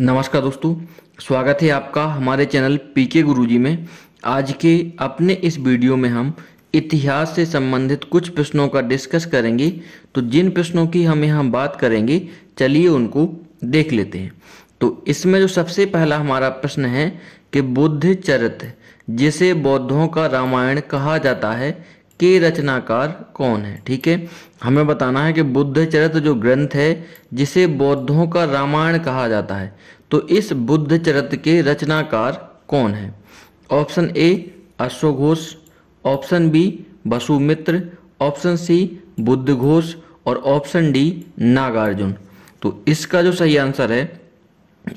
नमस्कार दोस्तों स्वागत है आपका हमारे चैनल पीके गुरुजी में आज के अपने इस वीडियो में हम इतिहास से संबंधित कुछ प्रश्नों का डिस्कस करेंगे तो जिन प्रश्नों की हम यहाँ बात करेंगे चलिए उनको देख लेते हैं तो इसमें जो सबसे पहला हमारा प्रश्न है कि बुद्ध चरित्र जिसे बौद्धों का रामायण कहा जाता है के रचनाकार कौन है ठीक है हमें बताना है कि बुद्ध चरित्र जो ग्रंथ है जिसे बौद्धों का रामायण कहा जाता है तो इस बुद्ध चरित्र के रचनाकार कौन है ऑप्शन ए अश्वघोष option B Vasumitra option C Buddhaghosa और ऑप्शन डी नागार्जुन तो इसका जो सही आंसर है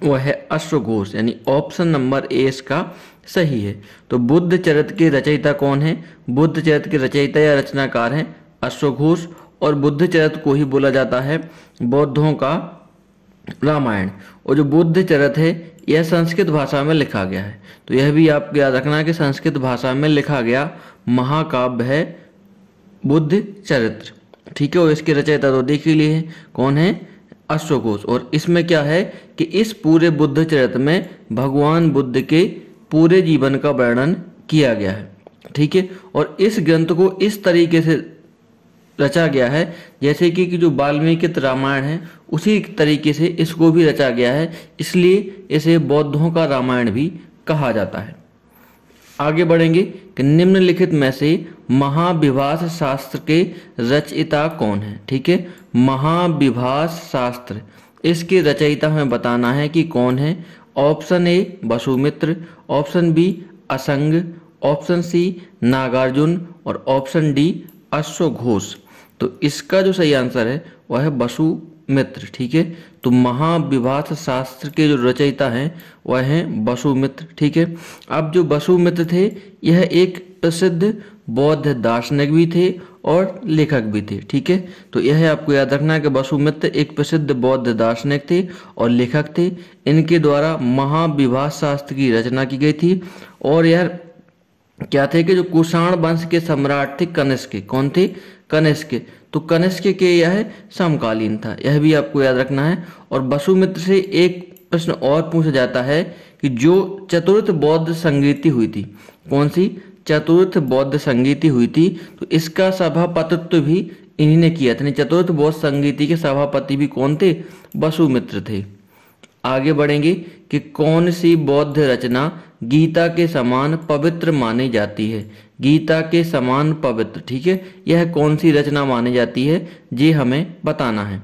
वह है अश्वघोष यानी ऑप्शन नंबर ए इसका सही है तो बुद्ध चरित के रचयिता कौन है बुद्ध चरित के रचयिता या रचनाकार हैं अश्वघोष और बुद्ध चरित को ही बोला जाता है बौद्धों का रामायण और जो बुद्ध चरित है यह संस्कृत भाषा में लिखा गया है तो यह भी आप याद रखना कि संस्कृत भाषा में लिखा गया महाकाव्य है बुद्ध चरित्र ठीक है और इसके रचयिता तो देख ही लिए कौन है अश्वघोष और इसमें क्या है कि इस पूरे बुद्ध चरित्र में भगवान बुद्ध के पूरे जीवन का वर्णन किया गया है ठीक है और इस ग्रंथ को इस तरीके से रचा गया है जैसे कि, जो वाल्मीकि रामायण है उसी तरीके से इसको भी रचा गया है इसलिए इसे बौद्धों का रामायण भी कहा जाता है आगे बढ़ेंगे कि निम्नलिखित में से महाविभाष शास्त्र के रचयिता कौन है ठीक है महाविभाष शास्त्र इसके रचयिता हमें बताना है कि कौन है option A Vasumitra option B Asanga option C Nagarjuna और ऑप्शन डी अश्वघोष तो इसका जो सही आंसर है वह है वसुमित्र ठीक है तो महाविभाष शास्त्र के जो रचयिता हैं वह हैं वसुमित्र ठीक है अब जो वसुमित्र थे यह एक प्रसिद्ध बौद्ध दार्शनिक भी थे और लेखक भी थे ठीक है तो यह है आपको याद रखना है कि वसुमित्र एक प्रसिद्ध बौद्ध दार्शनिक थे और लेखक थे इनके द्वारा महाविवाह शास्त्र की रचना की गई थी और यह क्या थे कि जो कुषाण वंश के सम्राट थे कनिष्क कौन थे कनिष्क तो कनिष्क के यह समकालीन था यह भी आपको याद रखना है और वसुमित्र से एक प्रश्न और पूछा जाता है कि जो चतुर्थ बौद्ध संगीति हुई थी कौन सी चतुर्थ बौद्ध संगीति हुई थी तो इसका सभापतित्व भी इन्हीं ने किया था चतुर्थ बौद्ध संगीति के सभापति भी कौन थे वसुमित्र थे आगे बढ़ेंगे कि कौन सी बौद्ध रचना गीता के समान पवित्र मानी जाती है गीता के समान पवित्र ठीक है यह कौन सी रचना मानी जाती है ये हमें बताना है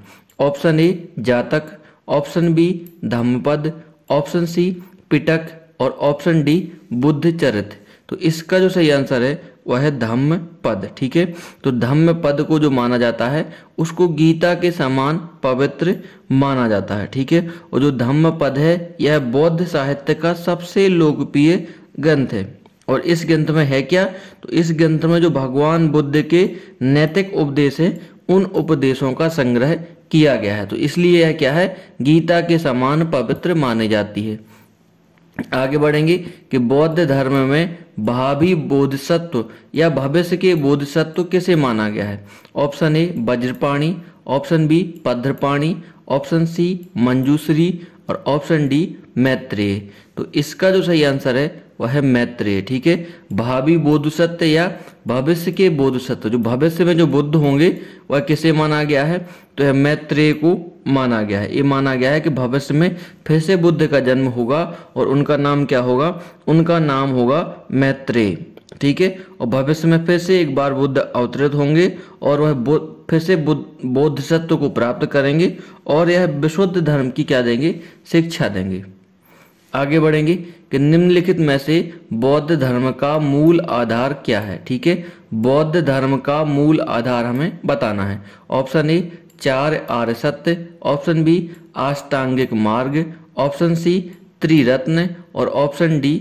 option A Jataka option B Dhammapada option C Pitaka और ऑप्शन डी बुद्ध चरित्र तो इसका जो सही आंसर है वह है धम्म पद ठीक है तो धम्म पद को जो माना जाता है उसको गीता के समान पवित्र माना जाता है ठीक है और जो धम्म पद है यह बौद्ध साहित्य का सबसे लोकप्रिय ग्रंथ है और इस ग्रंथ में है क्या तो इस ग्रंथ में जो भगवान बुद्ध के नैतिक उपदेश है उन उपदेशों का संग्रह किया गया है तो इसलिए यह क्या है गीता के समान पवित्र मानी जाती है आगे बढ़ेंगे कि बौद्ध धर्म में भावी बोधसत्व या भविष्य के बोधसत्व किसे माना गया है option A Vajrapani option B Padmapani option C Manjushri और ऑप्शन डी मैत्रेय तो इसका जो सही आंसर है वह है मैत्रेय ठीक है भावी बोध सत्य या भविष्य के बोध सत्य जो भविष्य में जो बुद्ध होंगे वह किसे माना गया है तो यह मैत्रेय को माना गया है ये माना गया है कि भविष्य में फिर से बुद्ध का जन्म होगा और उनका नाम क्या होगा उनका नाम होगा मैत्रेय ठीक है और भविष्य में फिर से एक बार बुद्ध अवतरित होंगे और वह फिर से बुद्ध सत्व को प्राप्त करेंगे और यह विशुद्ध धर्म की क्या देंगे शिक्षा देंगे आगे बढ़ेंगे कि निम्नलिखित में से बौद्ध धर्म का मूल आधार क्या है ठीक है बौद्ध धर्म का मूल आधार हमें बताना है ऑप्शन ए चार आर्य सत्य ऑप्शन बी आष्टांगिक मार्ग ऑप्शन सी त्रिरत्न और ऑप्शन डी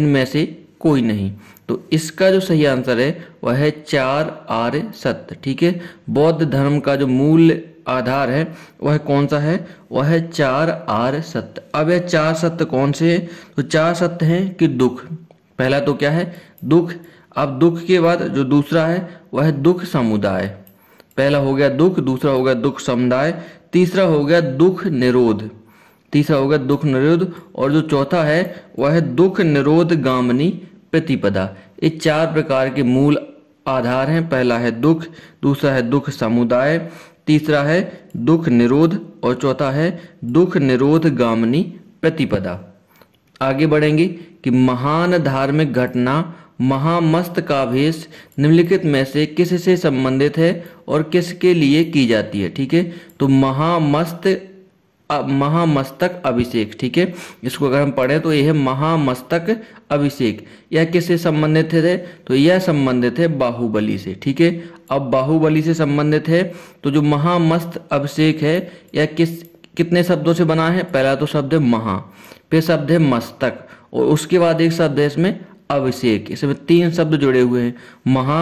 इनमें से कोई नहीं तो इसका जो सही आंसर है वह है चार आर्य सत्य ठीक है बौद्ध धर्म का जो मूल आधार है वह कौन सा है वह है चार आर सत्य अब यह चार सत्य कौन से है तो चार सत्य हैं कि दुख पहला तो क्या है दुख अब दुख के बाद जो दूसरा है वह दुख समुदाय पहला हो गया दुख दूसरा हो गया दुख समुदाय तीसरा हो गया दुख निरोध तीसरा हो गया दुख निरोध और जो चौथा है वह है दुख निरोध गामनी प्रतिपदा ये चार प्रकार के मूल आधार हैं पहला है दुख दूसरा है दुख समुदाय तीसरा है दुख निरोध और चौथा है दुख निरोध गामनी प्रतिपदा आगे बढ़ेंगे कि महान धार्मिक घटना महामस्त का भेष निम्नलिखित में से किस से संबंधित है और किसके लिए की जाती है ठीक है तो महामस्त महामस्तक अभिषेक ठीक है इसको अगर हम पढ़े तो यह महामस्तक अभिषेक यह किससे संबंधित है तो यह संबंधित है बाहुबली से ठीक है अब बाहुबली से संबंधित है तो जो महामस्त अभिषेक है यह किस कितने शब्दों से बना है पहला तो शब्द है महा फिर शब्द है मस्तक और उसके बाद एक शब्द है इसमें अभिषेक इसमें तीन शब्द जुड़े हुए हैं महा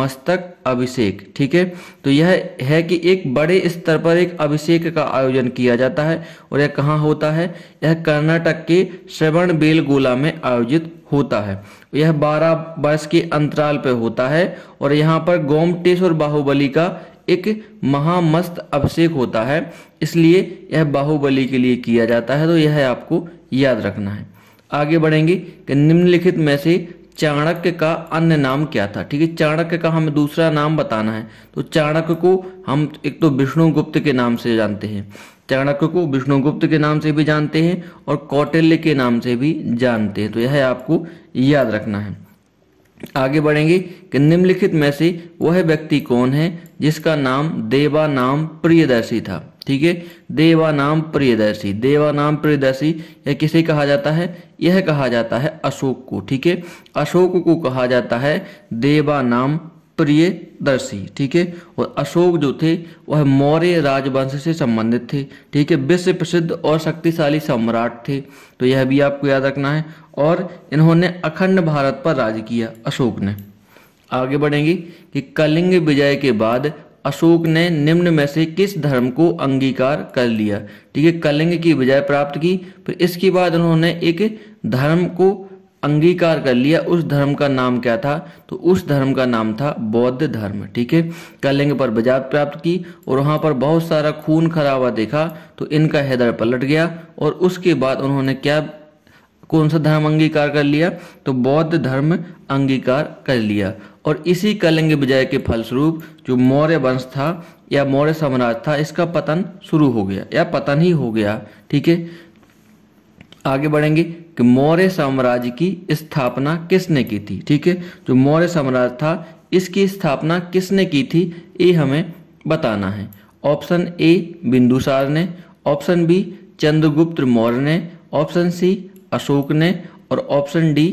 मस्तक अभिषेक ठीक है तो यह है कि एक बड़े स्तर पर एक अभिषेक का आयोजन किया जाता है और यह कहाँ होता है यह कर्नाटक के श्रवण बेलगोला में आयोजित होता है यह 12 वर्ष के अंतराल पर होता है और यहाँ पर गोमटेश और बाहुबली का एक महामस्त अभिषेक होता है इसलिए यह बाहुबली के लिए किया जाता है तो यह आपको याद रखना है आगे बढ़ेंगे कि निम्नलिखित में से चाणक्य का अन्य नाम क्या था ठीक है चाणक्य का हमें दूसरा नाम बताना है तो चाणक्य को हम एक तो विष्णुगुप्त के नाम से जानते हैं चाणक्य को विष्णुगुप्त के नाम से भी जानते हैं और कौटिल्य के नाम से भी जानते हैं तो यह आपको याद रखना है आगे बढ़ेंगे कि निम्नलिखित में से वह व्यक्ति कौन है जिसका नाम देवा नाम प्रियदर्शी था ठीक है देवानाम प्रियदर्शी देवानाम प्रियदर्शी यह किसे कहा जाता है यह कहा जाता है अशोक को ठीक है अशोक को कहा जाता है देवानाम प्रियदर्शी ठीक है और अशोक जो थे वह मौर्य राजवंश से संबंधित थे ठीक है विश्व प्रसिद्ध और शक्तिशाली सम्राट थे तो यह भी आपको याद रखना है और इन्होंने अखंड भारत पर राज किया अशोक ने आगे बढ़ेंगे कि कलिंग विजय के बाद अशोक ने निम्न में से किस धर्म को अंगीकार कर लिया ठीक है कलिंग की विजय प्राप्त की फिर इसके बाद उन्होंने एक धर्म को अंगीकार कर लिया उस धर्म का नाम क्या था तो उस धर्म का नाम था बौद्ध धर्म ठीक है कलिंग पर विजय प्राप्त की और वहां पर बहुत सारा खून खराबा देखा तो इनका हैदर पलट गया और उसके बाद उन्होंने क्या कौन सा धर्म अंगीकार कर लिया तो बौद्ध धर्म अंगीकार कर लिया और इसी कलिंग विजय के फलस्वरूप जो मौर्य वंश था या मौर्य साम्राज्य था इसका पतन शुरू हो गया या पतन ही हो गया ठीक है आगे बढ़ेंगे कि मौर्य साम्राज्य की स्थापना किसने की थी ठीक है जो मौर्य साम्राज्य था इसकी स्थापना किसने की थी ये हमें बताना है ऑप्शन ए बिंदुसार ने ऑप्शन बी चंद्रगुप्त मौर्य ने ऑप्शन सी अशोक ने और ऑप्शन डी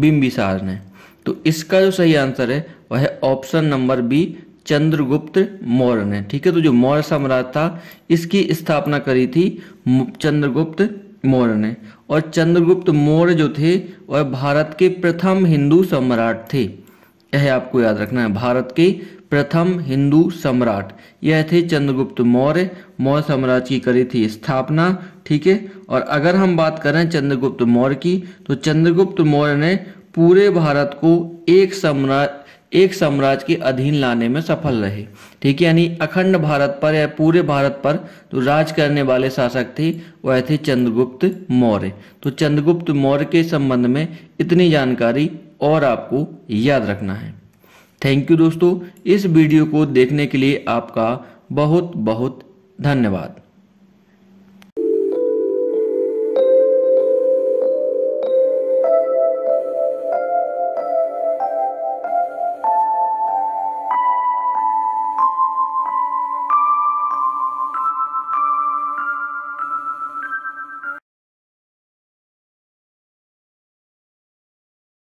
बिंबिसार ने तो इसका जो सही आंसर है वह है option number B Chandragupta Maurya ने ठीक है तो जो मौर्य साम्राज्य था इसकी स्थापना करी थी चंद्रगुप्त मौर्य ने और चंद्रगुप्त मौर्य जो थे वह भारत के प्रथम हिंदू सम्राट थे यह आपको याद रखना है भारत के प्रथम हिंदू सम्राट यह थे चंद्रगुप्त मौर्य मौर्य साम्राज्य की करी थी स्थापना ठीक है और अगर हम बात करें चंद्रगुप्त मौर्य की तो चंद्रगुप्त मौर्य ने पूरे भारत को एक सम्राट एक साम्राज्य के अधीन लाने में सफल रहे ठीक है यानी अखंड भारत पर या पूरे भारत पर जो राज करने वाले शासक थे वह थे चंद्रगुप्त मौर्य तो चंद्रगुप्त मौर्य के संबंध में इतनी जानकारी और आपको याद रखना है थैंक यू दोस्तों इस वीडियो को देखने के लिए आपका बहुत बहुत धन्यवाद